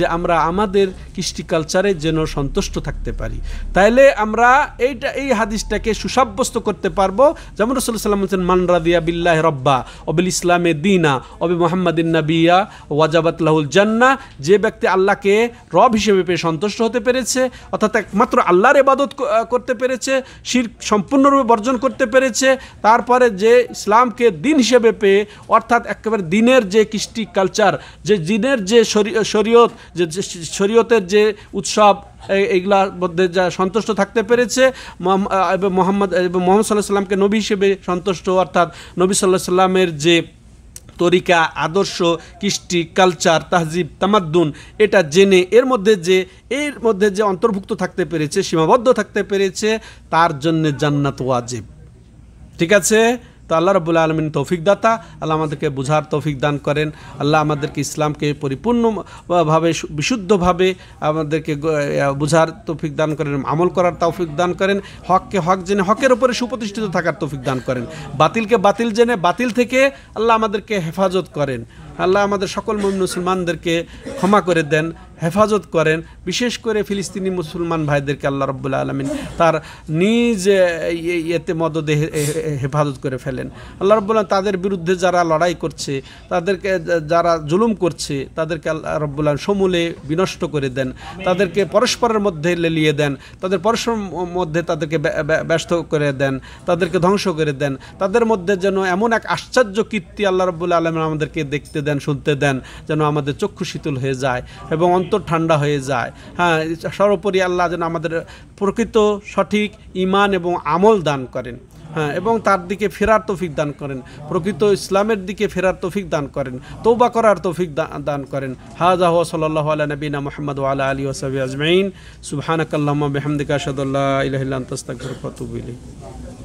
যে আমরা আমাদের কৃষ্টি কালচারে যেন সন্তুষ্ট থাকতে পারি তাইলে আমরা এইটা এই হাদিসটাকে সুসাব্যস্ত করতে পারবো যেমন রসুল সাল্লাম হচ্ছেন মান রাদিয়া বিল্লাহ রব্বা অবিল ইসলামে দিনা অবি মোহাম্মদিন নাবিয়া ওয়াজাবাত লাহুল জান্না যে ব্যক্তি আল্লাহকে রব হিসেবে পেয়ে সন্তুষ্ট হতে পেরেছে অর্থাৎ একমাত্র আল্লাহর এবাদত করতে পেরেছে শির সম্পূর্ণরূপে বর্জন করতে পেরেছে তারপরে যে ইসলামকে দিন হিসেবে পেয়ে অর্থাৎ একেবারে দিনের যে কৃষ্টি কালচার যে দিনের যে শরীয়ত যে শরীয়তের যে উৎসব এইগুলার মধ্যে যা সন্তুষ্ট থাকতে পেরেছে মোহাম্মদ এবং মোহাম্মদ সাল্লাহ সাল্লামকে নবী হিসেবে সন্তুষ্ট অর্থাৎ নবী সাল্লাহ সাল্লামের যে তরিকা আদর্শ কৃষ্টি কালচার তাহজিব তামাদ্দুন এটা জেনে এর মধ্যে যে এর মধ্যে যে অন্তর্ভুক্ত থাকতে পেরেছে সীমাবদ্ধ থাকতে পেরেছে তার জন্য জান্নাত ওয়াজিব ঠিক আছে তো আল্লাহ রবুল আলমিন তৌফিক দাতা আল্লাহ আমাদেরকে বোঝার তৌফিক দান করেন আল্লাহ আমাদেরকে ইসলামকে পরিপূর্ণভাবে বিশুদ্ধভাবে আমাদেরকে বোঝার তৌফিক দান করেন আমল করার তৌফিক দান করেন হককে হক জেনে হকের ওপরে সুপ্রতিষ্ঠিত থাকার তৌফিক দান করেন বাতিলকে বাতিল জেনে বাতিল থেকে আল্লাহ আমাদেরকে হেফাজত করেন আল্লাহ আমাদের সকল মুসলমানদেরকে ক্ষমা করে দেন হেফাজত করেন বিশেষ করে ফিলিস্তিনি মুসলমান ভাইদেরকে আল্লাহ রব্বুল আলমিন তার নিজ ইয়েতে মদদে হেফাজত করে ফেলেন আল্লাহ রব্বুল্লাহ তাদের বিরুদ্ধে যারা লড়াই করছে তাদেরকে যারা জুলুম করছে তাদেরকে আল্লাহ রব্বুল্লাহ সমূলে বিনষ্ট করে দেন তাদেরকে পরস্পরের মধ্যে লেলিয়ে দেন তাদের পরস্পর মধ্যে তাদেরকে ব্যস্ত করে দেন তাদেরকে ধ্বংস করে দেন তাদের মধ্যে যেন এমন এক আশ্চর্য কীর্তি আল্লাহ রব্বুল আলম আমাদেরকে দেখতে দেন শুনতে দেন যেন আমাদের চক্ষু শীতল হয়ে যায় এবং অন্তর ঠান্ডা হয়ে যায় হ্যাঁ সর্বোপরি আল্লাহ যেন আমাদের প্রকৃত সঠিক ইমান এবং আমল দান করেন হ্যাঁ এবং তার দিকে ফেরার তৌফিক দান করেন প্রকৃত ইসলামের দিকে ফেরার তৌফিক দান করেন তৌবা করার তৌফিক দান করেন হাজাহ সাল্লাহ আলা নবীনা মোহাম্মদ আলা আলী ওসবী আজমাইন সুবহানাকাল্লাহ বেহমদিকা সদুল্লাহ ইহিল্লা তস্তাকুর